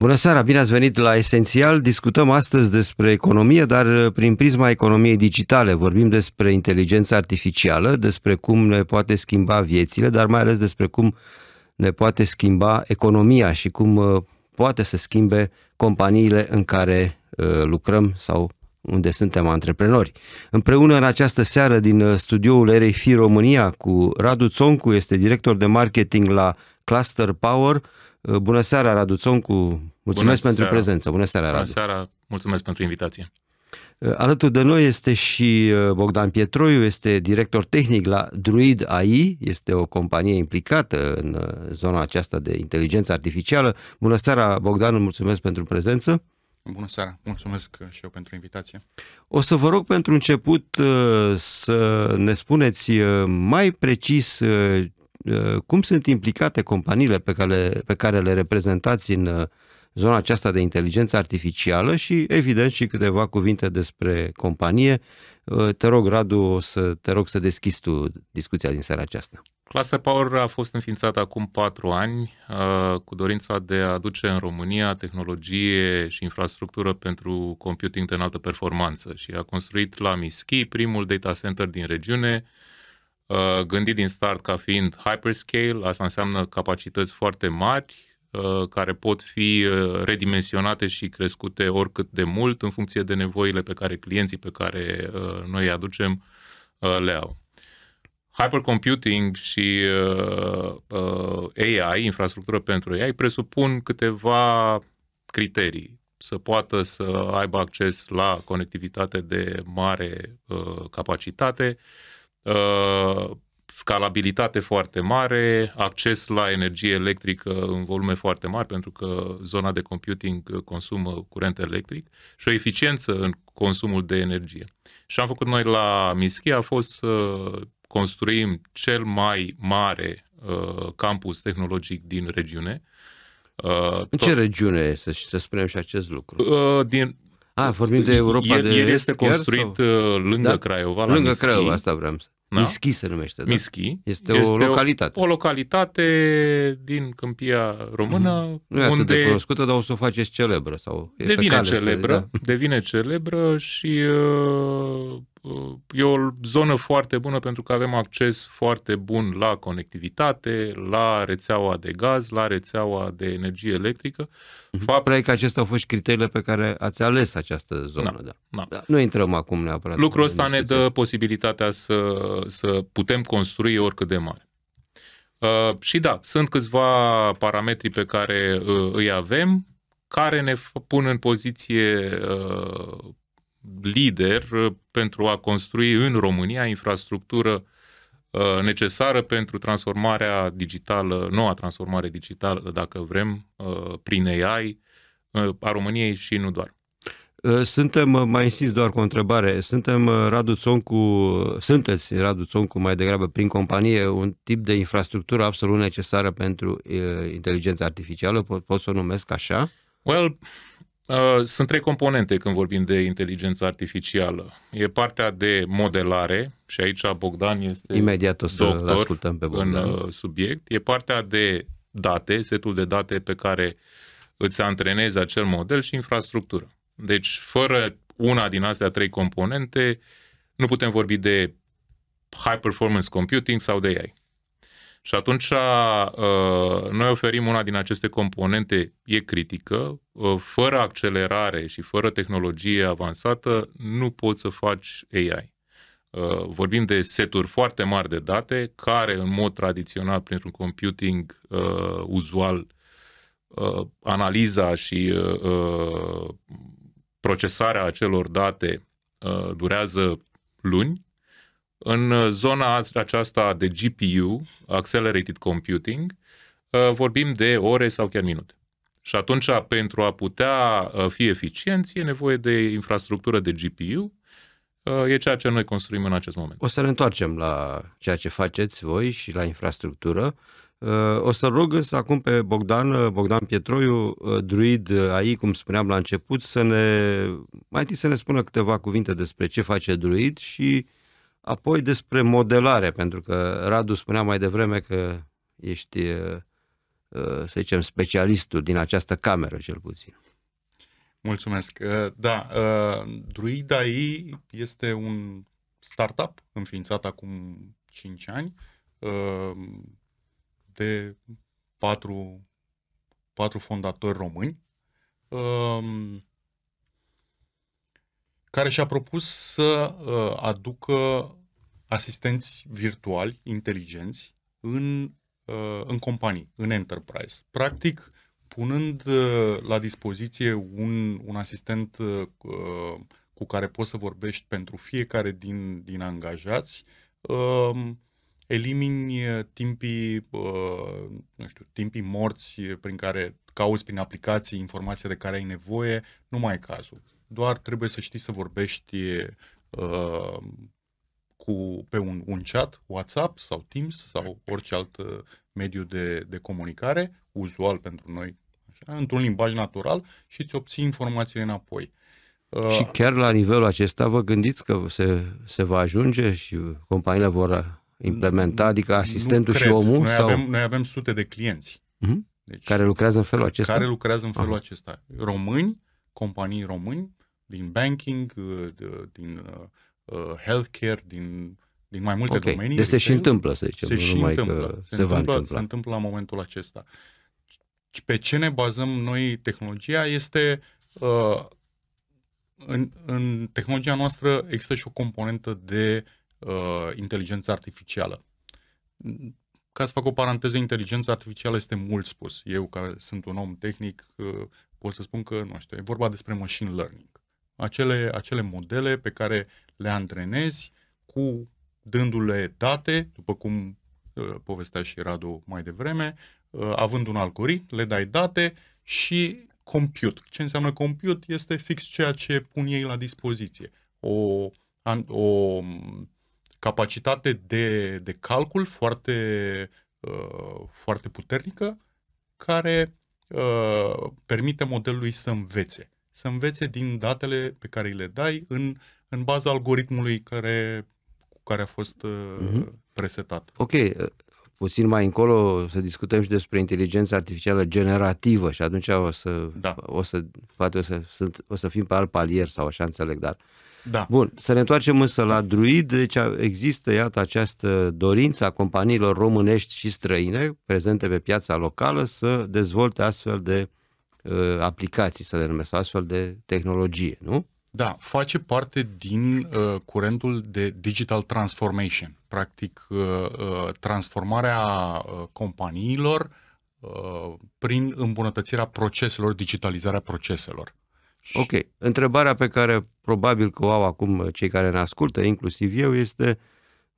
Bună seara, bine ați venit la Esențial. Discutăm astăzi despre economie, dar uh, prin prisma economiei digitale. Vorbim despre inteligența artificială, despre cum ne poate schimba viețile, dar mai ales despre cum ne poate schimba economia și cum uh, poate să schimbe companiile în care uh, lucrăm sau unde suntem antreprenori. Împreună în această seară din studioul RFI România cu Radu Țoncu, este director de marketing la Cluster Power, Uh, bună seara, Radu Țoncu. Mulțumesc Bună pentru seara. prezență. Bună seara, Radu. Bună seara. Mulțumesc pentru invitație. Uh, alături de noi este și uh, Bogdan Pietroiu, este director tehnic la Druid AI, este o companie implicată în zona aceasta de inteligență artificială. Bună seara, Bogdan, mulțumesc pentru prezență. Bună seara, mulțumesc și eu pentru invitație. O să vă rog pentru început să ne spuneți mai precis Eh, cum sunt implicate companiile pe care, pe care le reprezentați în eh, zona aceasta de inteligență artificială și, evident, și câteva cuvinte despre companie. Eh, te rog, Radu, să te rog să deschizi tu discuția din seara aceasta. Clasa Power a fost înființată acum patru ani cu dorința de a aduce în România tehnologie și infrastructură pentru computing de înaltă performanță și a construit la MISCHI primul data center din regiune Uh, gândit din start ca fiind hyperscale, asta înseamnă capacități foarte mari, uh, care pot fi uh, redimensionate și crescute oricât de mult în funcție de nevoile pe care clienții pe care noi îi aducem le au. Hypercomputing și AI, infrastructură pentru AI, presupun câteva criterii. Să poată să aibă acces la conectivitate de mare capacitate, Uh, scalabilitate foarte mare, acces la energie electrică în volume foarte mari, pentru că zona de computing consumă curent electric și o eficiență în consumul de energie. Și am făcut noi la Mischia a fost să construim cel mai mare uh, campus tehnologic din regiune. Uh, În ce regiune este? Și să spunem și acest lucru. Uh, din, a, vorbim de Europa el, de El este construit chiar, sau? Uh, lângă da? Craiova, la Lângă Lângă Craiova, asta vreau să... Da. Mischi se numește, da? Mischi. Este, este o localitate. O, o localitate din Câmpia Română. mm Nu e unde atât de cunoscută, dar o să o faceți celebră. Sau devine celebră, să, da. devine celebră și uh, e o zonă foarte bună pentru că avem acces foarte bun la conectivitate, la rețeaua de gaz, la rețeaua de energie electrică. Mhm. Fapt... Probabil că acestea au fost criteriile pe care ați ales această zonă. Da, da. Da. da nu intrăm acum neapărat. Lucrul ăsta ne dă posibilitatea să, să putem construi oricât de mare. Uh, și da, sunt câțiva parametri pe care uh, îi avem, care ne pun în poziție uh, lider uh, pentru a construi în România infrastructură uh, necesară pentru transformarea digitală, noua transformare digitală, dacă vrem, uh, prin AI a României și nu doar. Suntem, mai insist doar cu o întrebare, suntem Radu Țoncu, sunteți Radu Țoncu mai degrabă prin companie un tip de infrastructură absolut necesară pentru inteligența artificială, pot, pot să o numesc așa? Well, Uh, sunt trei componente când vorbim de inteligență artificială. E partea de modelare, și aici Bogdan este Imediat o să doctor ascultăm pe Bogdan. în uh, subiect. E partea de date, setul de date pe care îți antrenezi acel model și infrastructură. Deci, fără una din astea trei componente, nu putem vorbi de high performance computing sau de AI. Și atunci uh, noi oferim una din aceste componente, e critică, uh, fără accelerare și fără tehnologie avansată nu poți să faci AI. Uh, vorbim de seturi foarte mari de date care în mod tradițional printr-un computing uh, uzual uh, analiza și uh, procesarea acelor date uh, durează luni în uh, zona aceasta de GPU, Accelerated Computing, uh, vorbim de ore sau chiar minute. Și atunci, pentru a putea uh, fi eficienți, e nevoie de infrastructură de GPU, e ceea ce noi construim în acest moment. O să ne întoarcem la ceea ce faceți voi și la infrastructură. O să rog însă acum pe Bogdan, Bogdan Pietroiu, Druid AI, cum spuneam la început, să ne, mai întâi să ne spună câteva cuvinte despre ce face Druid și Apoi despre modelare, pentru că Radu spunea mai devreme că ești, uh, uh, să zicem, specialistul din această cameră, cel puțin. Mulțumesc. Uh, da, Druid.ai este un startup înființat acum 5 ani de patru, patru fondatori români care și-a propus să uh, aducă asistenți virtuali, inteligenți, în, uh, în companii, în enterprise. Practic, punând uh, la dispoziție un, un asistent cu care poți să vorbești pentru fiecare din, din angajați, um, elimini timpii, nu știu, timpii morți prin care cauți prin aplicații informația de care ai nevoie, nu mai e cazul doar trebuie să știi să vorbești uh, cu, pe un, un chat, WhatsApp sau Teams sau orice alt uh, mediu de, de comunicare, uzual pentru noi, așa, într-un limbaj natural și îți obții informațiile înapoi. Uh, și chiar la nivelul acesta vă gândiți că se, se va ajunge și companiile vor implementa, adică asistentul și omul? Noi, sau? Avem, noi avem sute de clienți. Uh-huh. Deci, care lucrează în felul acesta? Care lucrează în felul Aha. acesta. Români, companii români din banking, uh, din uh, uh, healthcare, din, din mai multe okay. domenii. Deci se deci și întâmplă, să zicem. Se și întâmplă. Că se, se, va întâmplă, se întâmplă la momentul acesta. Pe ce ne bazăm noi tehnologia este uh, în, în tehnologia noastră există și o componentă de uh, inteligență artificială. Ca să fac o paranteză, inteligența artificială este mult spus. Eu, care sunt un om tehnic, uh, pot să spun că, nu știu, e vorba despre machine learning acele, acele modele pe care le antrenezi cu dându-le date, după cum uh, povestea și Radu mai devreme, uh, având un algoritm, le dai date și compute. Ce înseamnă compute? Este fix ceea ce pun ei la dispoziție. O, o mm, capacitate de, de calcul foarte, uh, foarte puternică care permite modelului să învețe să învețe din datele pe care îi le dai în, în baza algoritmului care, cu care a fost uh, mhm. presetat. Ok, uh, puțin mai încolo să discutăm și despre inteligența artificială generativă și atunci o să, da. o să poate o să, sunt, o să fim pe alt palier sau așa înțeleg, dar da. Bun, să ne întoarcem însă la Druid, deci există, iată, această dorință a companiilor românești și străine prezente pe piața locală să dezvolte astfel de Uh, aplicații, să le numesc, astfel de tehnologie, nu? Da, face parte din uh, curentul de digital transformation, practic uh, uh, transformarea uh, companiilor uh, prin îmbunătățirea proceselor, digitalizarea proceselor. Ok, întrebarea pe care probabil că o au acum uh, cei care ne ascultă, inclusiv eu, este,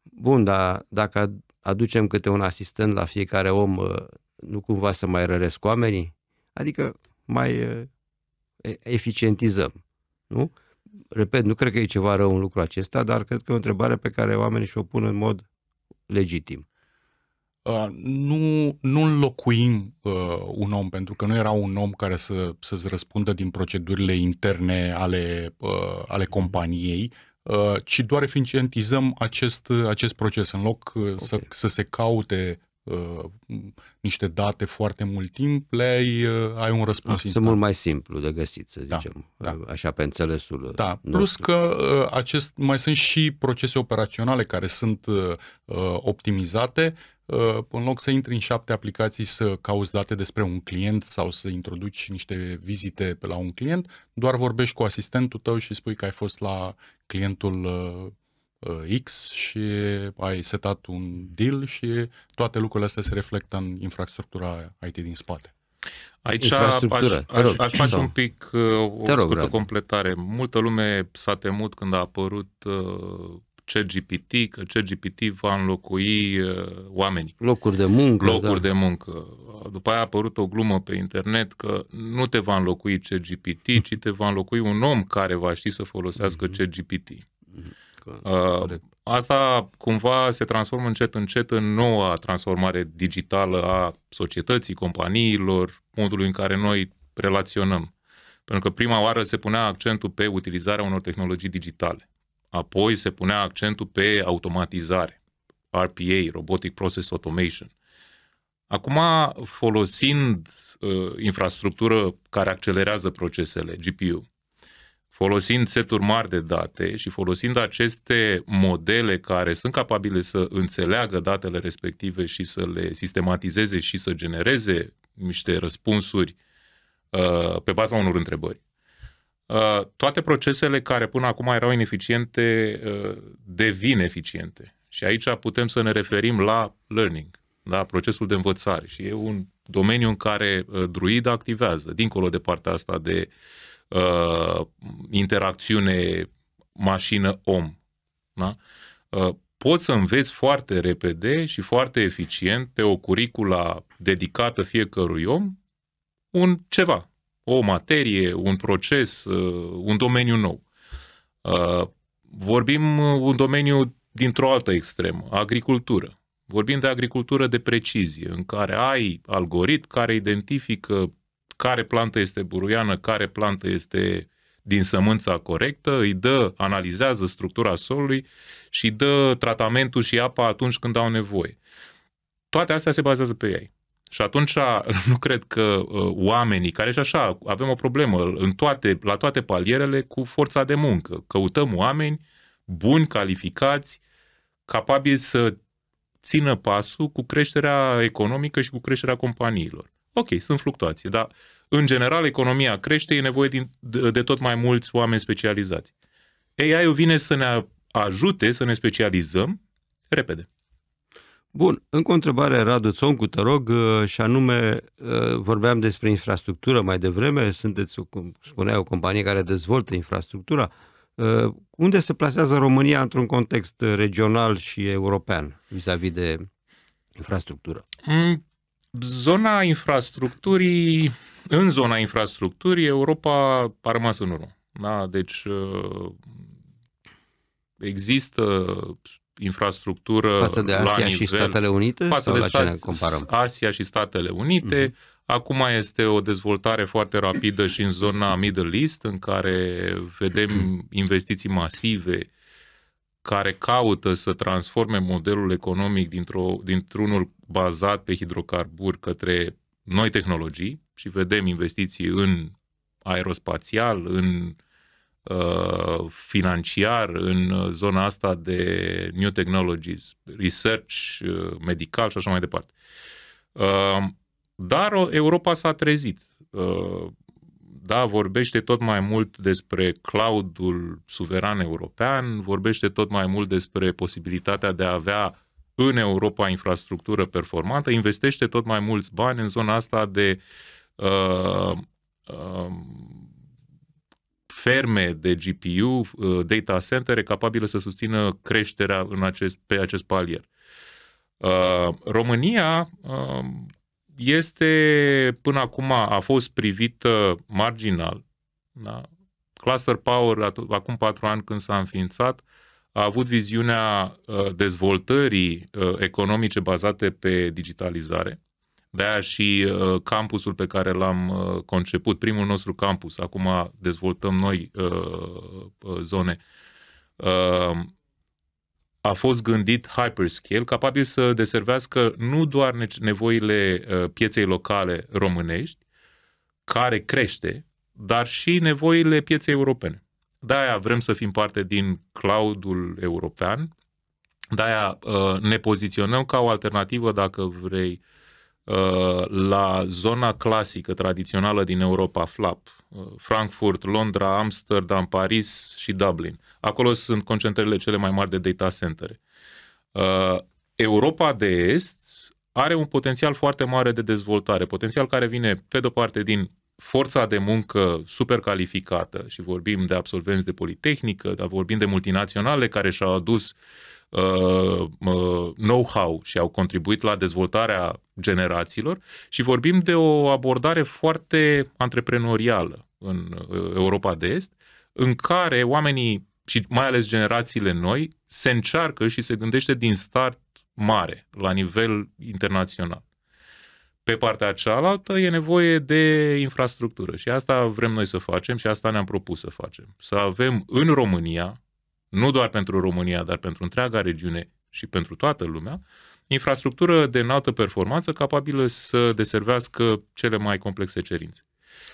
bun, dar dacă aducem câte un asistent la fiecare om, uh, nu cumva să mai răresc oamenii? Adică mai uh, eficientizăm. Nu? Repet, nu cred că e ceva rău în lucrul acesta, dar cred că e o întrebare pe care oamenii și-o pun în mod legitim. Uh, nu, nu înlocuim uh, un om, pentru că nu era un om care să, să-ți răspundă din procedurile interne ale, uh, ale companiei, uh, ci doar eficientizăm acest, acest proces. În loc uh, okay. să, să se caute uh, niște date foarte mult timp, le ai, uh, ai un răspuns Asta ah, mult mai simplu de găsit, să da, zicem, da, da. așa pe înțelesul uh, Da, nostru. plus că uh, acest, mai sunt și procese operaționale care sunt uh, uh optimizate, în loc să intri în șapte aplicații să cauți date despre un client sau să introduci niște vizite la un client, doar vorbești cu asistentul tău și spui că ai fost la clientul Uh, X și ai setat un deal și toate lucrurile astea se reflectă în infrastructura IT din spate. Aici aș, aș, aș face un pic uh, o rog, scurtă rog, completare. Multă lume s-a temut când a apărut uh, CGPT, că CGPT va înlocui uh, oamenii. Locuri de muncă. Locuri da. de muncă. După aia a apărut o glumă pe internet că nu te va înlocui CGPT, mm. ci te va înlocui un om care va ști să folosească mm-hmm. CGPT. Mm-hmm. Că... Uh, asta cumva se transformă încet, încet în noua transformare digitală a societății, companiilor, modului în care noi relaționăm. Pentru că prima oară se punea accentul pe utilizarea unor tehnologii digitale. Apoi se punea accentul pe automatizare, RPA, Robotic Process Automation. Acum, folosind uh, infrastructură care accelerează procesele, GPU, folosind seturi mari de date și folosind aceste modele care sunt capabile să înțeleagă datele respective și să le sistematizeze și să genereze niște răspunsuri uh, pe baza unor întrebări. Uh, toate procesele care până acum erau ineficiente uh, devin eficiente. Și aici putem să ne referim la learning, da? procesul de învățare. Și e un domeniu în care uh, Druid activează, dincolo de partea asta de uh, uh, interacțiune mașină-om. Da? Uh, poți să înveți foarte repede și foarte eficient pe o curicula dedicată fiecărui om un ceva, o materie, un proces, uh, un domeniu nou. Uh, vorbim uh, un domeniu dintr-o altă extremă, agricultură. Vorbim de agricultură de precizie, în care ai algoritm care identifică care plantă este buruiană, care plantă este din sămânța corectă, îi dă, analizează structura solului și dă tratamentul și apa atunci când au nevoie. Toate astea se bazează pe ei. Și atunci nu cred că uh, oamenii, care și așa avem o problemă în toate, la toate palierele cu forța de muncă. Căutăm oameni buni, calificați, capabili să țină pasul cu creșterea economică și cu creșterea companiilor. Ok, sunt fluctuații, dar în general economia crește, e nevoie din, de, de tot mai mulți oameni specializați. AI-ul vine să ne ajute să ne specializăm repede. Bun, încă o întrebare, Radu Țoncu, te rog, uh, și anume, uh, vorbeam despre infrastructură mai devreme, sunteți, cum spunea, o companie care dezvoltă infrastructura. Uh, unde se plasează România într-un context regional și european vis-a-vis de infrastructură? Mm, zona infrastructurii, în zona infrastructurii, Europa a rămas în urmă. Da? Deci uh, există infrastructură față de Asia la nivel, și Statele Unite? Față de la ce comparăm? Asia și Statele Unite. Mm-hmm. Acum este o dezvoltare foarte rapidă și în zona Middle East, în care vedem investiții masive care caută să transforme modelul economic dintr-o, dintr-unul bazat pe hidrocarburi către noi tehnologii și vedem investiții în aerospațial, în uh, financiar, în uh, zona asta de new technologies, research, uh, medical și așa mai departe. Uh, dar Europa s-a trezit. Uh, da, vorbește tot mai mult despre cloudul suveran european, vorbește tot mai mult despre posibilitatea de a avea în Europa infrastructură performantă, investește tot mai mulți bani în zona asta de uh, uh, ferme de GPU, uh, data center, capabile să susțină creșterea în acest, pe acest palier. Uh, România uh, este, până acum, a fost privită marginal. Da? Cluster Power, acum patru ani când s-a înființat, a avut viziunea uh, dezvoltării uh, economice bazate pe digitalizare. De-aia și uh, campusul pe care l-am conceput, primul nostru campus, acum dezvoltăm noi zone, a fost gândit hyperscale, capabil să deservească nu doar nevoile ă, pieței locale românești, care crește, dar și nevoile pieței europene. De-aia vrem să fim parte din cloudul european, de-aia ă, ne poziționăm ca o alternativă, dacă vrei, Uh, la zona clasică, tradițională din Europa, FLAP, uh, Frankfurt, Londra, Amsterdam, Paris și Dublin. Acolo sunt concentrările cele mai mari de data center. Uh, Europa de Est are un potențial foarte mare de dezvoltare, potențial care vine, pe de-o parte, din forța de muncă super calificată și vorbim de absolvenți de Politehnică, dar vorbim de multinaționale care și-au adus Uh, uh, know-how și au contribuit la dezvoltarea generațiilor și vorbim de o abordare foarte antreprenorială în uh, Europa de Est, în care oamenii și mai ales generațiile noi se încearcă și se gândește din start mare, la nivel internațional. Pe partea cealaltă e nevoie de infrastructură și asta vrem noi să facem și asta ne-am propus să facem. Să avem în România nu doar pentru România, dar pentru întreaga regiune și pentru toată lumea, infrastructură de înaltă performanță capabilă să deservească cele mai complexe cerințe.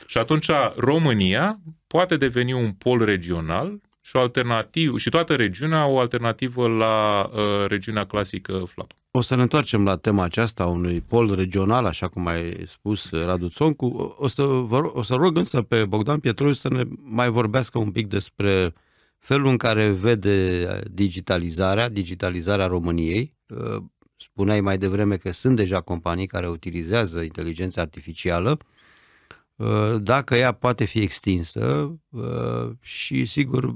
Și atunci România poate deveni un pol regional și, o alternativ, și toată regiunea o alternativă la uh, regiunea clasică FLAP. O să ne întoarcem la tema aceasta a unui pol regional, așa cum ai spus uh, Radu Țoncu. O să, vă, o să rog însă pe Bogdan Pietroiu să ne mai vorbească un pic despre felul în care vede digitalizarea, digitalizarea României. Uh, spuneai mai devreme că sunt deja companii care utilizează inteligența artificială, uh, dacă ea poate fi extinsă uh, și sigur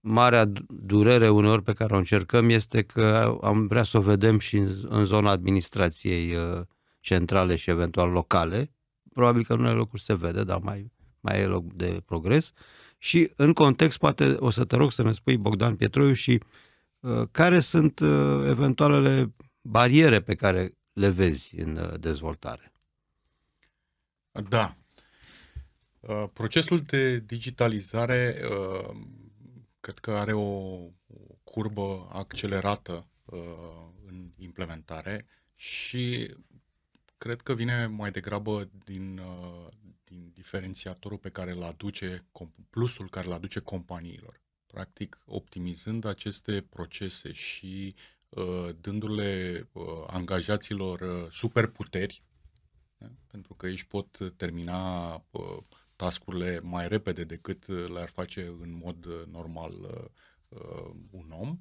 marea durere uneori pe care o încercăm este că am vrea să o vedem și în zona administrației centrale și eventual locale. Probabil că în unele locuri se vede, dar mai, mai e loc de progres. Uh, și în context, poate o să te rog să ne spui, Bogdan Pietroiu, și uh, care sunt uh, eventualele bariere pe care le vezi în uh, dezvoltare. Da. procesul de digitalizare cred că are o curbă accelerată în implementare și cred că vine mai degrabă din, din diferențiatorul pe care îl aduce, plusul care îl aduce companiilor. Practic, optimizând aceste procese și uh, dându-le uh, angajaților uh, superputeri, da? pentru că ei pot termina uh, tascurile mai repede decât le-ar face în mod normal uh, uh, un om,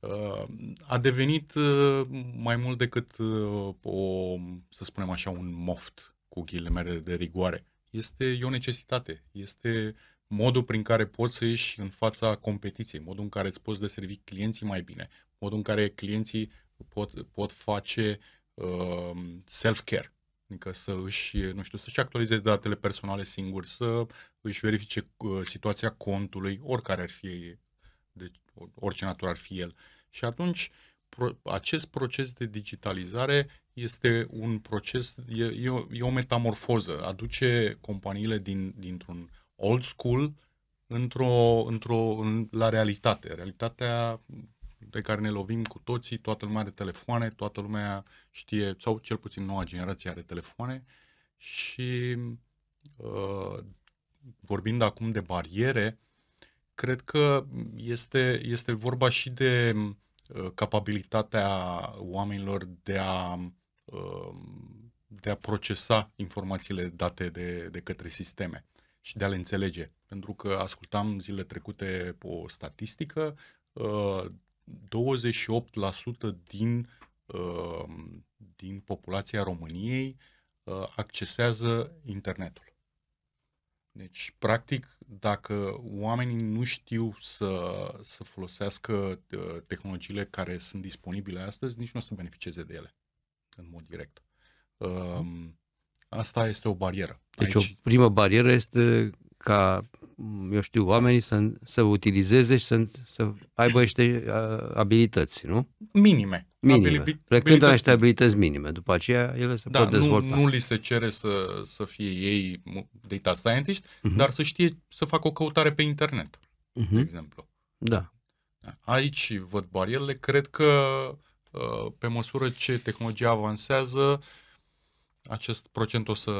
uh, a devenit uh, mai mult decât uh, o, să spunem așa, un moft cu ghilimele de rigoare. Este o necesitate, este modul prin care poți să ieși în fața competiției, modul în care îți poți deservi clienții mai bine, modul în care clienții pot, pot face uh, self-care, adică să își, nu știu, să-și actualizeze datele personale singuri, să își verifice uh, situația contului, oricare ar fi, deci orice natură ar fi el. Și atunci, pro, acest proces de digitalizare este un proces, e, e, o, e o metamorfoză. Aduce companiile din, dintr-un old school într-o, într-o, la realitate. Realitatea de care ne lovim cu toții, toată lumea are telefoane, toată lumea știe, sau cel puțin noua generație are telefoane și uh, vorbind acum de bariere, cred că este, este vorba și de uh, capabilitatea oamenilor de a Um, de a procesa informațiile date de, de către sisteme și de a le înțelege. Pentru că ascultam zilele trecute o statistică, 28% uh, din, um, din populația României uh, accesează internetul. Deci, practic, dacă oamenii nu știu să, să folosească uh, tehnologiile care sunt disponibile astăzi, nici nu o să beneficieze de ele în mod direct. Um, asta este o barieră. Deci Aici... o primă barieră este ca, mm, eu știu, oamenii să, să utilizeze și să, să aibă niște abilități, nu? Minime. Minime. Abili- Plecând de la niște abilități minime. După aceea ele se da, pot dezvolta. Nu, nu li se cere să, să fie ei data scientist, uh-huh. dar să știe să facă o căutare pe internet, uh-huh. de mhm. exemplu. Da. da. Aici văd barierele. Cred că Uh, pe măsură ce tehnologia avansează, acest procent o să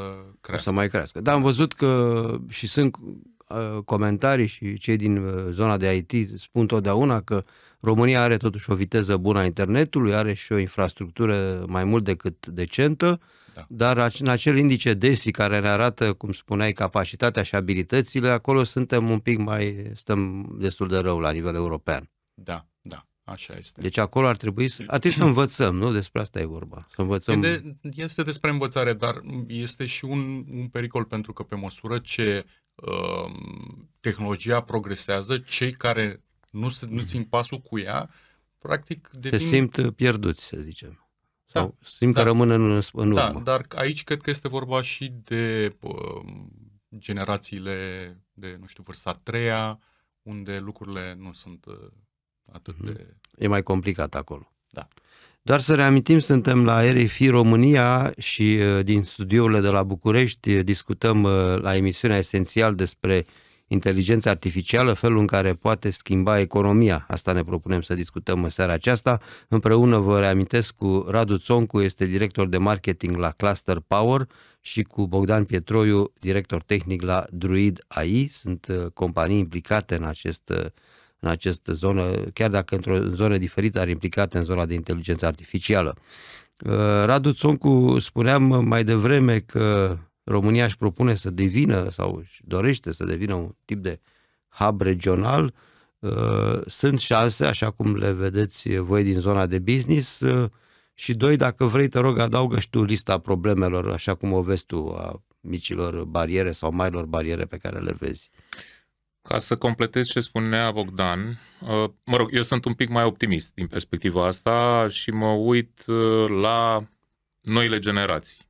crească. O să mai crească. Dar am văzut că și sunt uh, comentarii și cei din uh, zona de IT spun totdeauna că România are totuși o viteză bună a internetului, are și o infrastructură mai mult decât decentă, da. dar în acel indice DESI care ne arată, cum spuneai, capacitatea și abilitățile, acolo suntem un pic mai, stăm destul de rău la nivel european. Da. Așa este. Deci acolo ar trebui să... Ar trebui să învățăm, nu? Despre asta e vorba. Să învățăm... De, este despre învățare, dar este și un, un pericol pentru că pe măsură ce uh, tehnologia progresează, cei care nu, nu țin pasul cu ea, practic devin... Se simt pierduți, să zicem. Da. Sau da, simt dar, că rămân în, în da, dar aici cred că este vorba și de uh, generațiile de, nu știu, vârsta treia, unde lucrurile nu sunt... Uh, atât mhm. de... E mai complicat acolo. Da. Doar să reamintim, suntem la RFI România și uh, din studiourile de la București uh, discutăm uh, la emisiunea esențial despre inteligența artificială, felul în care poate schimba economia. Asta ne propunem să discutăm în seara aceasta. Împreună vă reamintesc cu Radu Țoncu, este director de marketing la Cluster Power și cu Bogdan Pietroiu, director tehnic la Druid AI. Sunt companii implicate în acest în această zonă, chiar dacă într-o zonă diferită, ar implicat în zona de inteligență artificială. Uh, Radu Țoncu spuneam mai devreme că România își propune să devină sau își dorește să devină un tip de hub regional. Uh, Sunt șanse, așa cum le vedeți voi din zona de business. Uh, și doi, dacă vrei, te rog, adaugă și tu lista problemelor, așa cum o vezi tu, a micilor bariere sau marilor bariere pe care le vezi. Ca să completez ce spunea Bogdan, uh, mă rog, eu sunt un pic mai optimist din perspectiva asta și mă uit uh, la noile generații.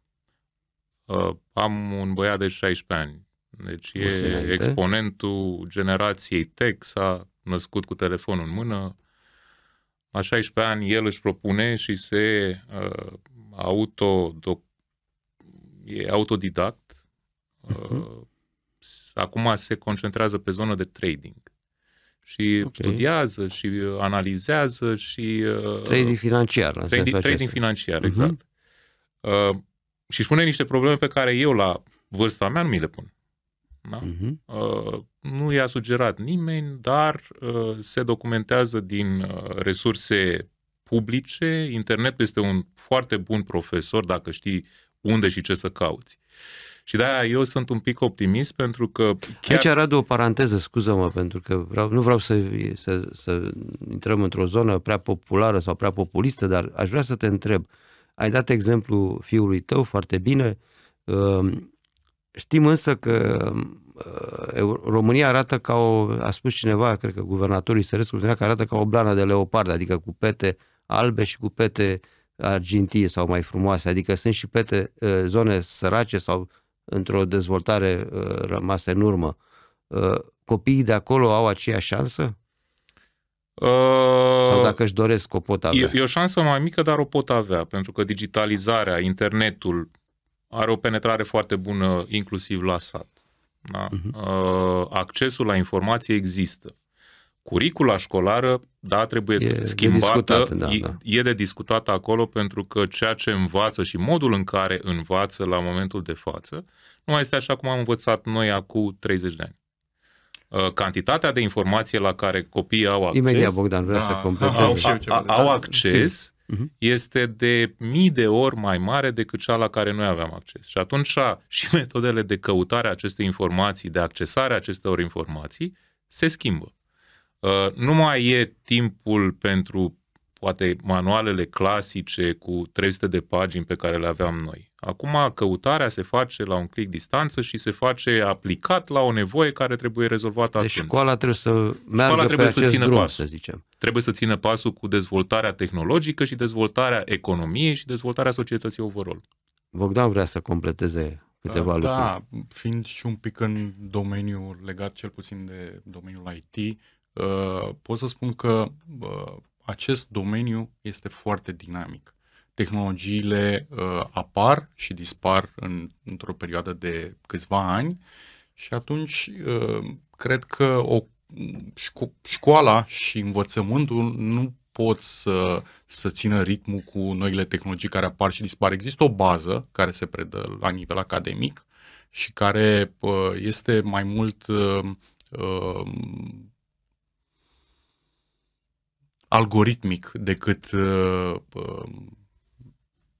Uh, am un băiat de 16 ani, deci e Mulțumite. exponentul generației tech, s-a născut cu telefonul în mână. La 16 ani el își propune și se uh, autodoc- e autodidact. Uh-huh. Uh, acum se concentrează pe zona de trading. Și okay. studiază și uh, analizează și... Uh, trading financiar. În trading, trading financiar, mhm. exact. Uh-huh. Uh, și își pune niște probleme pe care eu la vârsta mea nu mi le pun. Da? Uh-huh. Uh, nu i-a sugerat nimeni, dar uh, se documentează din uh, resurse publice. Internetul este un foarte bun profesor dacă știi unde și ce să cauți. Uh, și da, eu sunt un pic optimist pentru că... Chiar... Aici, arată o paranteză, scuză-mă, pentru că vreau, nu vreau să, să, să intrăm într-o zonă prea populară sau prea populistă, dar aș vrea să te întreb. Ai dat exemplu fiului tău foarte bine. Ehm, știm însă că ehm, România arată ca o, a spus cineva, cred că guvernatorii Sărescu spunea că arată ca o blană de leopard, adică cu pete albe și cu pete argintii sau mai frumoase, adică sunt și pete, ehm, zone sărace sau într-o dezvoltare uh, rămasă în urmă, uh, copiii de acolo au aceeași șansă? Uh, Sau dacă își doresc, o pot avea? E, e o șansă mai mică, dar o pot avea, pentru că digitalizarea, internetul are o penetrare foarte bună inclusiv la sat. Da? Uh-huh. Uh, accesul la informație există. Curicula școlară, da, trebuie e schimbată, de da, e, da. e de discutat acolo pentru că ceea ce învață și modul în care învață la momentul de față nu mai este așa cum am învățat noi acum 30 de ani uh, cantitatea de informație la care copiii au acces. Imediat, Bogdan, vreau a, ah, să completez. Au, a, au acces mhm. este de mii de ori mai mare decât cea la care noi aveam acces. Și atunci și metodele de căutare a acestei informații, de accesare a acestor informații, se schimbă. Uh, nu mai e timpul pentru poate manualele clasice cu 300 de pagini pe care le aveam noi. Acum căutarea se face la un click distanță și se face aplicat la o nevoie care trebuie rezolvată deci atunci. școala trebuie să meargă școala trebuie pe să acest țină drum, pasul. să zicem. Trebuie să țină pasul cu dezvoltarea tehnologică și dezvoltarea economiei și dezvoltarea societății overall. Bogdan vrea să completeze câteva da, lucruri. Da, fiind și un pic în domeniul legat cel puțin de domeniul IT, Uh, pot să spun că uh, acest domeniu este foarte dinamic. Tehnologiile uh, apar și dispar în, într-o perioadă de câțiva ani și atunci cred că o șco- școala și învățământul nu pot să, să țină ritmul cu noile tehnologii care apar și dispar. Există o bază care se predă la nivel academic și care este mai mult algoritmic decât uh, um,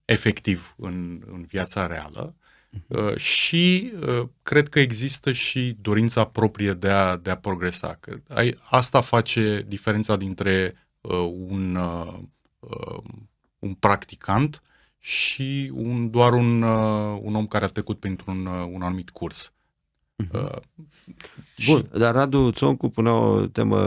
efectiv în, în viața reală mhm. uh, și uh, cred că există și dorința proprie de a, de a progresa. Că ai, asta face diferența dintre uh, un, uh, um, un practicant și un, doar un, uh, un om care a trecut printr-un uh, un anumit curs. Mhm. Uh, Bun, dar Radu Țoncu punea o temă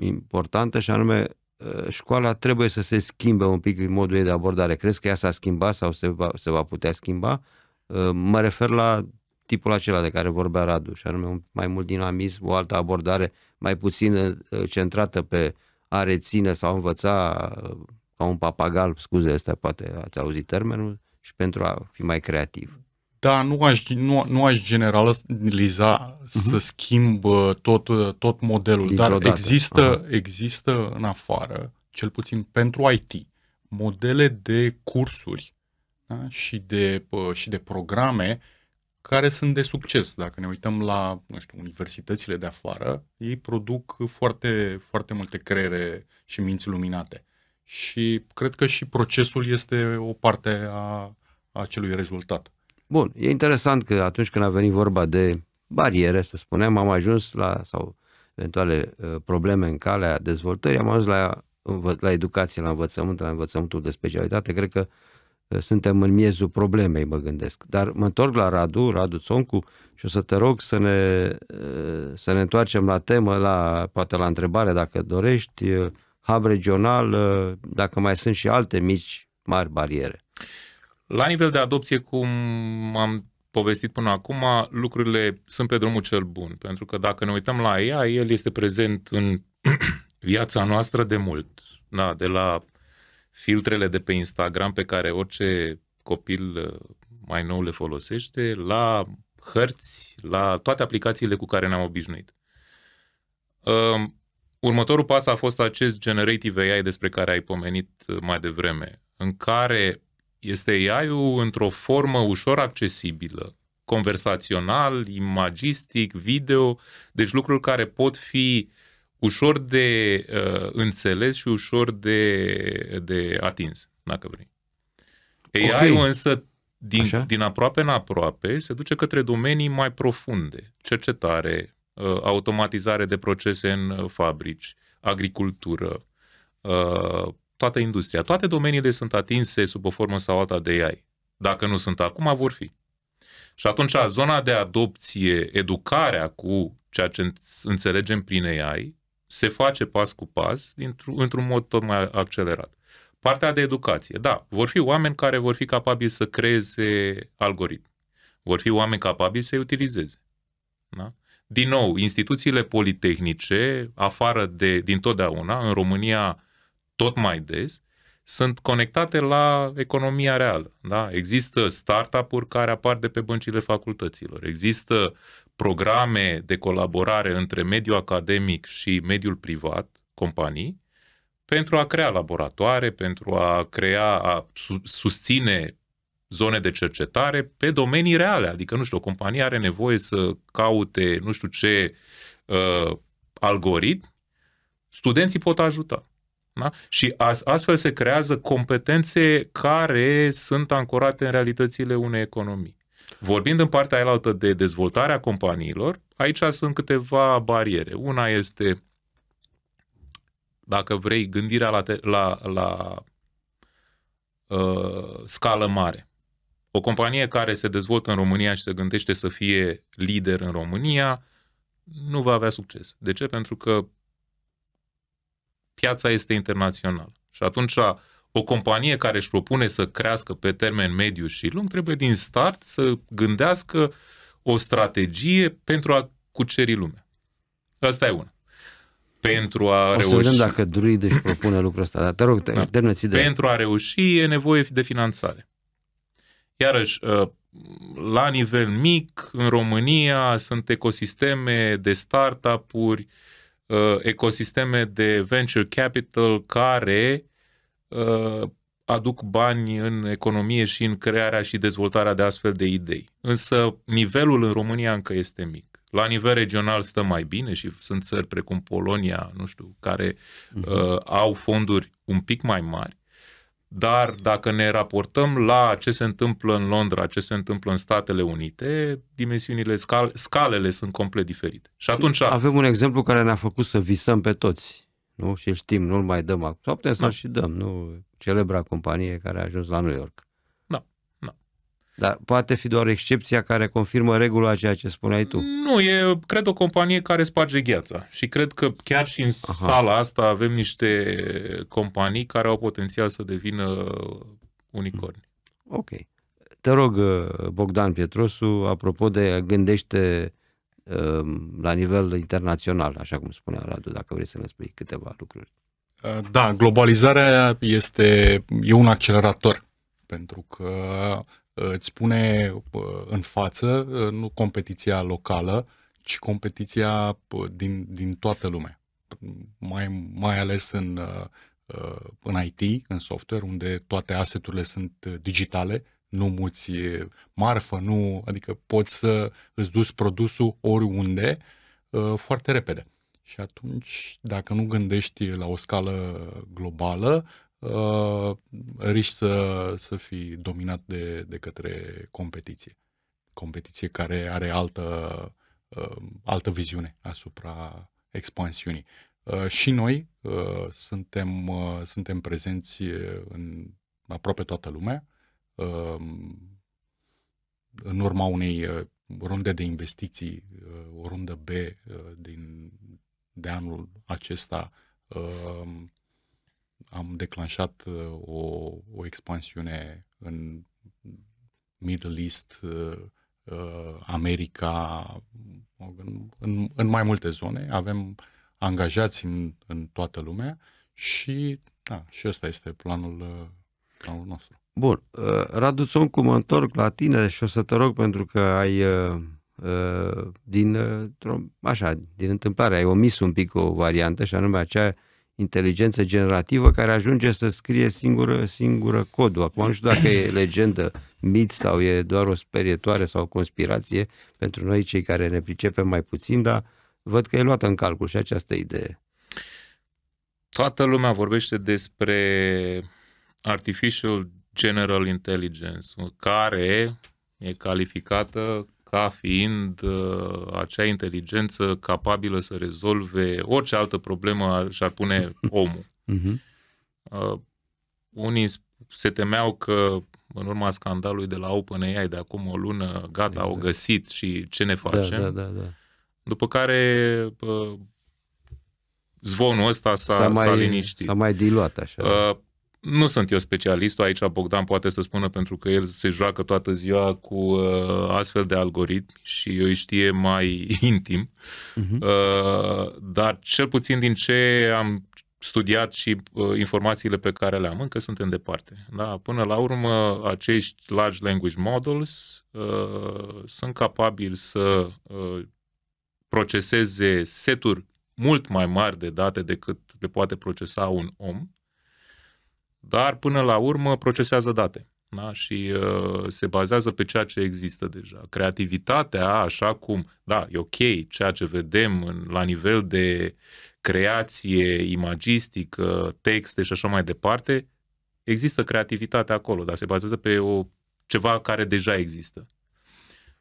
importantă și anume uh, școala trebuie să se schimbe un pic în modul ei de abordare. Crezi că ea s-a schimbat sau se va, se va putea schimba? Uh, mă refer la tipul acela de care vorbea Radu, și anume mai mult dinamism, o altă abordare mai puțin uh, centrată pe a reține sau a învăța ca un papagal, scuze, asta poate ați auzit termenul, și pentru a fi mai creativ. Da, nu aș, nu, nu aș generaliza uh-huh. să mhm. schimb uh, tot, uh, tot modelul, Dintr-o dar dată. există, uh-huh. există în afară, cel puțin pentru IT, modele de cursuri da? și, de, uh, și de programe care sunt de succes. Dacă ne uităm la, nu știu, universitățile de afară, ei produc foarte, foarte multe creiere și minți luminate. Și cred că și procesul este o parte a acelui rezultat. Bun, e interesant că atunci când a venit vorba de bariere, să spunem, am ajuns la, sau eventuale uh, probleme în calea dezvoltării, am ajuns la, la educație, la învățământ, la învățământul de specialitate. Cred că uh, suntem în miezul problemei, mă gândesc. Dar mă întorc la Radu, Radu Țoncu, și o să te rog să ne, uh, să ne întoarcem la temă, la, poate la întrebare, dacă dorești, uh, hub regional, dacă mai sunt și alte mici, mari bariere. La nivel de adopție, cum am povestit până acum, lucrurile sunt pe drumul cel bun, pentru că dacă ne uităm la ea, el este prezent în viața noastră de mult. Da, de la filtrele de pe Instagram pe care orice copil uh, mai nou le folosește, la hărți, la toate aplicațiile cu care ne-am obișnuit. Um, următorul pas a fost acest generative AI despre care ai pomenit uh, mai devreme, în care este ai într-o formă ușor accesibilă, conversațional, imagistic, video, deci lucruri care pot fi ușor de uh, înțeles și ușor de, de atins, dacă vrei. AI-ul okay. însă din, din aproape în aproape se duce către domenii mai profunde, cercetare, uh, automatizare de procese în uh, fabrici, agricultură, uh, toată industria. Toate domeniile sunt atinse sub o formă sau alta de AI. Dacă nu sunt acum, vor fi. Și atunci, zona de adopție, educarea cu ceea ce înțelegem prin AI, se face pas cu pas, într-un mod tot mai accelerat. Partea de educație, da, vor fi oameni care vor fi capabili să creeze algoritmi. Vor fi oameni capabili să-i utilizeze. Da? Din nou, instituțiile politehnice, afară de, din totdeauna, în România tot mai des, sunt conectate la economia reală. Da? Există startup-uri care apar de pe băncile facultăților, există programe de colaborare între mediul academic și mediul privat, companii, pentru a crea laboratoare, pentru a crea, a susține zone de cercetare pe domenii reale. Adică, nu știu, o companie are nevoie să caute nu știu ce uh, algoritm, studenții pot ajuta. Da? Și astfel se creează competențe care sunt ancorate în realitățile unei economii. Vorbind în partea aia de dezvoltarea companiilor, aici sunt câteva bariere. Una este, dacă vrei, gândirea la, te- la, la uh, scală mare. O companie care se dezvoltă în România și se gândește să fie lider în România nu va avea succes. De ce? Pentru că piața este internațională. Și atunci o companie care își propune să crească pe termen mediu și lung trebuie din start să gândească o strategie pentru a cuceri lumea. Asta e una. Pentru a o reuși... să vedem dacă Druid își propune lucrul ăsta, dar te rog, te, da. termină-ți ideea. Pentru a reuși e nevoie de finanțare. Iarăși, ă, la nivel mic, în România sunt ecosisteme de startup-uri uh, ecosisteme de venture capital care uh, aduc bani în economie și în crearea și dezvoltarea de astfel de idei. Însă nivelul în România încă este mic. La nivel regional stă mai bine și sunt țări precum Polonia, nu știu, care mhm. uh, au fonduri un pic mai mari. Dar dacă ne raportăm la ce se întâmplă în Londra, ce se întâmplă în Statele Unite, dimensiunile, scal- scalele sunt complet diferite. Și atunci... Avem un exemplu care ne-a făcut să visăm pe toți, nu? Și știm, nu-l mai dăm acum. Sau putem să-l da. și dăm, nu? Celebra companie care a ajuns la New York. Dar poate fi doar excepția care confirmă regula ceea ce spuneai tu. Nu, e, cred, o companie care sparge gheața. Și cred că chiar și în Aha. sala asta avem niște companii care au potențial să devină unicorni. Ok. Te rog, uh, Bogdan Pietrosu, apropo de gândește uh, la nivel internațional, așa cum spunea Radu, dacă vrei să ne spui câteva lucruri. Uh, da, globalizarea este e un accelerator pentru că îți pune în față ă, nu competiția locală, ci competiția din, din toată lumea. Mai, mai ales în, ă, ă, în IT, în software, unde toate aseturile sunt digitale, nu muți marfă, nu, adică poți să îți duci produsul oriunde foarte repede. Și atunci, dacă nu gândești la o scală globală, uh, riști să, să fii dominat de, de către competiție. Competiție care are altă, uh, altă viziune asupra expansiunii. Uh, și noi uh, suntem, uh, suntem prezenți uh, în aproape toată lumea. Uh, în urma unei uh, runde de investiții, uh, o rundă B uh, din, de anul acesta, uh, am declanșat uh, o, o expansiune în Middle East, uh, uh, America, în, în, în mai multe zone. Avem angajați în, în toată lumea și, da, și ăsta este planul, planul nostru. Bun. Radu Țoncu, mă întorc la tine și o să te rog pentru că ai din, așa, din întâmplare, ai omis un pic o variantă și anume aceea inteligență generativă care ajunge să scrie singură, singură codul. Acum nu știu dacă e legendă, mit sau e doar o sperietoare sau o conspirație pentru noi cei care ne pricepem mai puțin, dar văd că e luată în calcul și această idee. Toată lumea vorbește despre artificial general intelligence, care e calificată ca fiind uh, acea inteligență capabilă să rezolve orice altă problemă și-ar pune omul. Uh-huh. Uh, unii se temeau că în urma scandalului de la OpenAI de acum o lună, gata, exact. au găsit și ce ne da, facem. Da, da, da, da. După care uh, zvonul ăsta s-a, s-a, mai, s-a liniștit. S-a mai diluat așa. Uh, nu sunt eu specialistul, aici Bogdan poate să spună pentru că el se joacă toată ziua cu uh, astfel de algoritmi și îi știe mai intim, uh-huh. uh, dar cel puțin din ce am studiat și uh, informațiile pe care le am, încă suntem departe. Da? Până la urmă, acești large language models uh, sunt capabili să uh, proceseze seturi mult mai mari de date decât le poate procesa un om dar până la urmă procesează date da? și uh, se bazează pe ceea ce există deja. Creativitatea, așa cum, da, e ok ceea ce vedem în, la nivel de creație imagistică, texte și așa mai departe, există creativitatea acolo, dar se bazează pe o, ceva care deja există.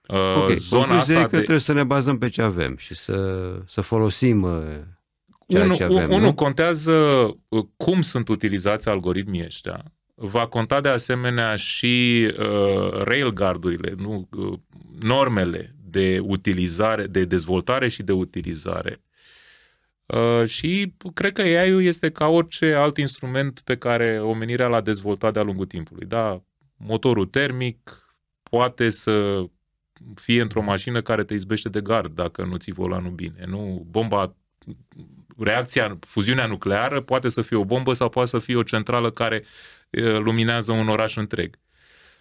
Uh, okay. Zona asta că de... trebuie să ne bazăm pe ce avem și să, să folosim uh, Ceea ce avem, unul nu? contează uh, cum sunt utilizați algoritmii ăștia. Va conta de asemenea și uh, railguardurile, nu, uh, normele de utilizare, de dezvoltare și de utilizare. Uh, și cred că AI-ul este ca orice alt instrument pe care omenirea l-a dezvoltat de-a lungul timpului. Da, motorul termic poate să fie într-o mașină care te izbește de gard dacă nu ții volanul bine. Nu, bomba reacția, fuziunea nucleară poate să fie o bombă sau poate să fie o centrală care luminează un oraș întreg.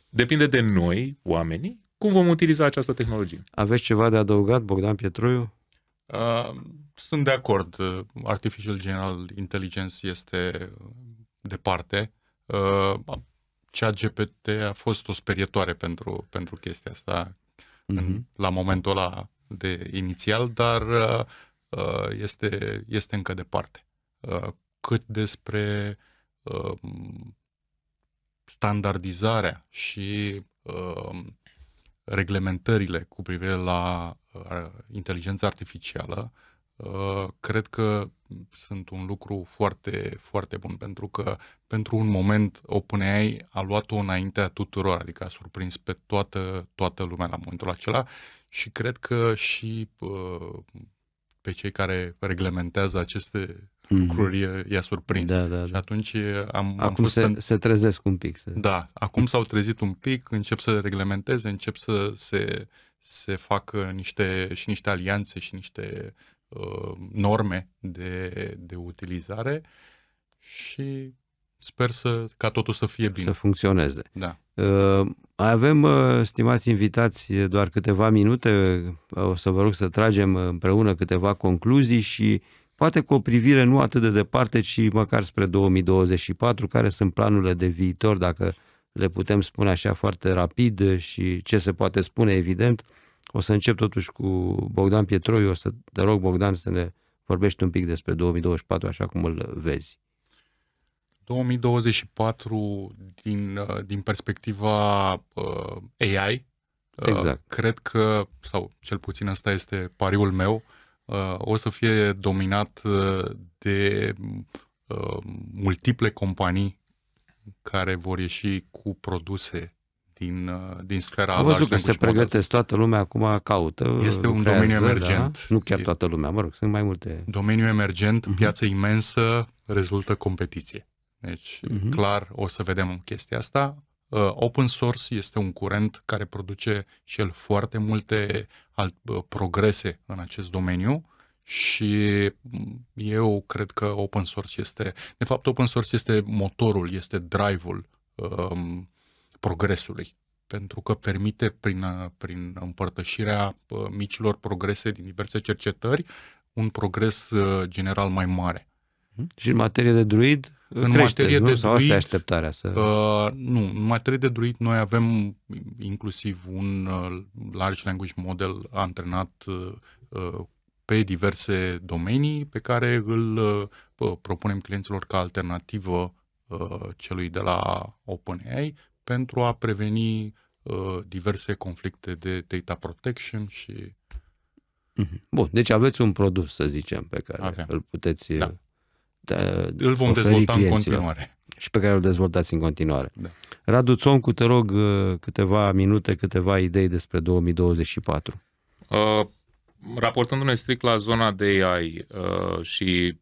Depinde de noi, oamenii, cum vom utiliza această tehnologie. Aveți ceva de adăugat, Bogdan Pietruiu? Uh, sunt de acord. Artificial General Intelligence este uh, departe. Uh, cea GPT a fost o sperietoare pentru, pentru chestia asta uh-huh. în, la momentul ăla de inițial, dar uh, Uh, este, este încă departe. Uh, cât despre uh, standardizarea și reglementările cu privire la inteligența artificială, cred că sunt un lucru foarte, foarte bun, pentru că pentru un moment OpenAI a luat-o înaintea tuturor, adică a surprins pe toată, toată lumea la momentul acela și cred că și uh, pe cei care reglementează aceste mm-hmm. lucruri i-a surprins. Da, da, da. Și atunci am, acum am fost... Se, în... se trezesc un pic. Se... Da, acum s-au trezit un pic, încep să reglementeze, încep să se, se facă niște, și niște alianțe și niște uh, norme de, de utilizare și sper să, ca totul să fie bine. Să funcționeze. Da. Ă, avem, ă, stimați invitați, doar câteva minute. Ă, o să vă rog să tragem împreună câteva concluzii și poate cu o privire nu atât de departe, ci măcar spre 2024, care sunt planurile de viitor, dacă le putem spune așa foarte rapid și ce se poate spune, evident. O să încep totuși cu Bogdan Pietroiu, o să te rog, Bogdan, să ne vorbești un pic despre 2024, așa cum îl vezi. 2024 din, uh, din perspectiva uh, AI. Uh, exact. Uh, cred că, sau cel puțin asta este pariul meu, uh, o să fie dominat uh, de uh, multiple companii care vor ieși cu produse din, din sfera Am văzut că se pregătesc, toată lumea acum caută. Este un domeniu da. emergent. Da? Nu chiar toată lumea, mă rog, sunt mai multe. Domeniu emergent, uh-huh. piață imensă, rezultă competiție. Deci, uh-huh. clar, o să vedem chestia asta. Uh, open source este un curent care produce și el foarte multe alt, uh, progrese în acest domeniu și mm, eu cred că open source este, de fapt, open source este motorul, este drive-ul uh, progresului pentru că permite prin, prin împărtășirea micilor progrese din diverse cercetări un progres uh, general mai mare. Și în materie de druid, în crește, materie nu? de Sau druid, asta e așteptarea? Să... Uh, nu, în materie de druid noi avem inclusiv un uh, large language model antrenat uh, uh pe diverse domenii pe care îl uh, propunem clienților ca alternativă uh, celui de la OpenAI pentru a preveni uh, diverse conflicte de data protection și mhm. Bun, deci aveți un produs, să zicem, pe care Avem. îl puteți da. Uh, îl vom dezvolta clienților. în continuare. Și pe care îl dezvoltați în continuare. Da. Radu Țoncu, te rog uh, câteva minute, câteva idei despre 2024. Uh, raportându-ne strict la zona de AI uh, și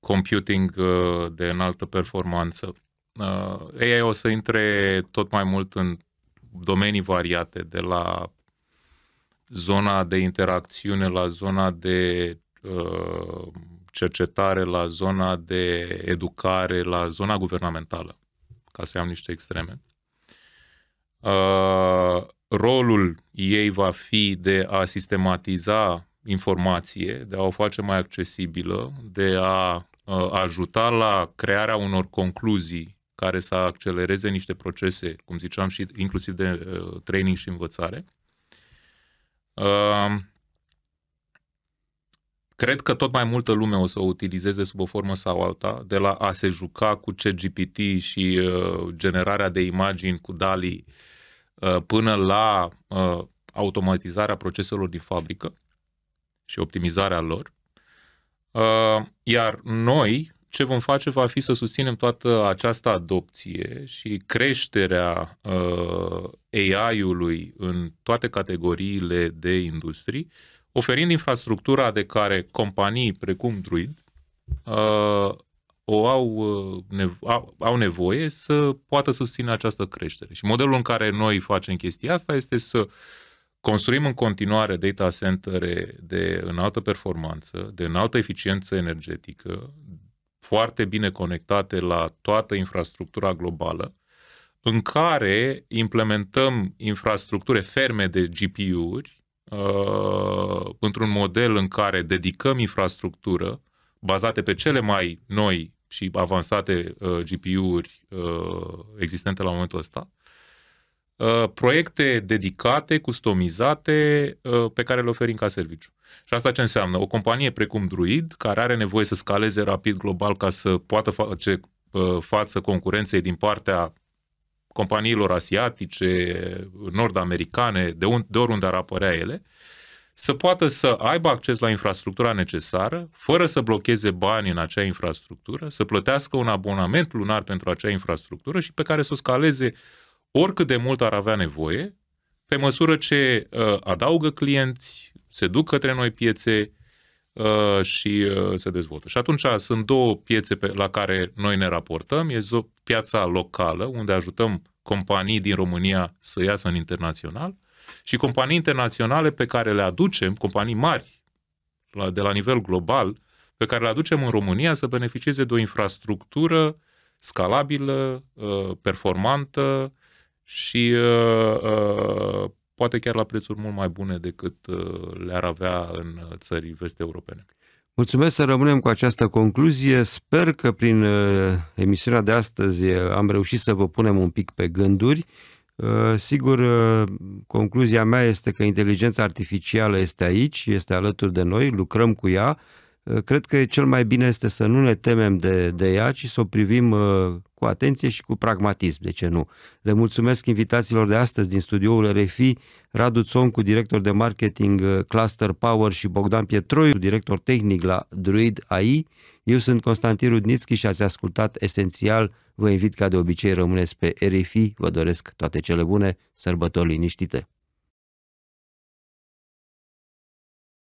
computing uh, de înaltă performanță, uh, AI o să intre tot mai mult în domenii variate, de la zona de interacțiune la zona de uh, cercetare, la zona de educare, la zona guvernamentală, ca să am niște extreme. Uh, rolul ei va fi de a sistematiza informație, de a o face mai accesibilă, de a uh, ajuta la crearea unor concluzii care să accelereze niște procese, cum ziceam, și inclusiv de uh, training și învățare. Uh, cred că tot mai multă lume o să o utilizeze sub o formă sau alta, de la a se juca cu CGPT și uh, generarea de imagini cu DALI uh, până la uh, automatizarea proceselor din fabrică și optimizarea lor. Uh, iar noi, ce vom face va fi să susținem toată această adopție și creșterea uh, AI-ului în toate categoriile de industrii oferind infrastructura de care companii precum Druid uh, o au, uh, nevo- au nevoie să poată susține această creștere. Și modelul în care noi facem chestia asta este să construim în continuare data center de înaltă performanță, de înaltă eficiență energetică, foarte bine conectate la toată infrastructura globală, în care implementăm infrastructuri ferme de GPU-uri uh, într-un model în care dedicăm infrastructură bazate pe cele mai noi și avansate uh, GPU-uri uh, existente la momentul ăsta, uh, proiecte dedicate, customizate, uh, pe care le oferim ca serviciu. Și asta ce înseamnă? O companie precum Druid, care are nevoie să scaleze rapid global ca să poată face uh, față concurenței din partea companiilor asiatice, nord-americane, de, un, de oriunde ar apărea ele, să poată să aibă acces la infrastructura necesară, fără să blocheze bani în acea infrastructură, să plătească un abonament lunar pentru acea infrastructură și pe care să o scaleze oricât de mult ar avea nevoie, pe măsură ce uh, adaugă clienți, se duc către noi piețe uh, și uh, se dezvoltă. Și atunci sunt două piețe pe, la care noi ne raportăm, e zo- piața locală, unde ajutăm companii din România să iasă în internațional și companii internaționale pe care le aducem, companii mari la, de la nivel global, pe care le aducem în România să beneficieze de o infrastructură scalabilă, uh, performantă și uh, uh, poate chiar la prețuri mult mai bune decât le-ar avea în țării vest-europene. Mulțumesc să rămânem cu această concluzie. Sper că prin uh, emisiunea de astăzi uh, am reușit să vă punem un pic pe gânduri. Uh, sigur, concluzia mea este că inteligența artificială este aici, este alături de noi, lucrăm cu ea. Cred că cel mai bine este să nu ne temem de, de ea, ci să o privim cu atenție și cu pragmatism, de ce nu. Le mulțumesc invitațiilor de astăzi din studioul RFI, Radu Țoncu, director de marketing uh, Cluster Power și Bogdan Pietroiu, director tehnic la Druid AI. Eu sunt Constantin Rudnitski și ați ascultat Esențial. Vă invit ca de obicei rămâneți pe RFI, vă doresc toate cele bune, sărbători liniștite!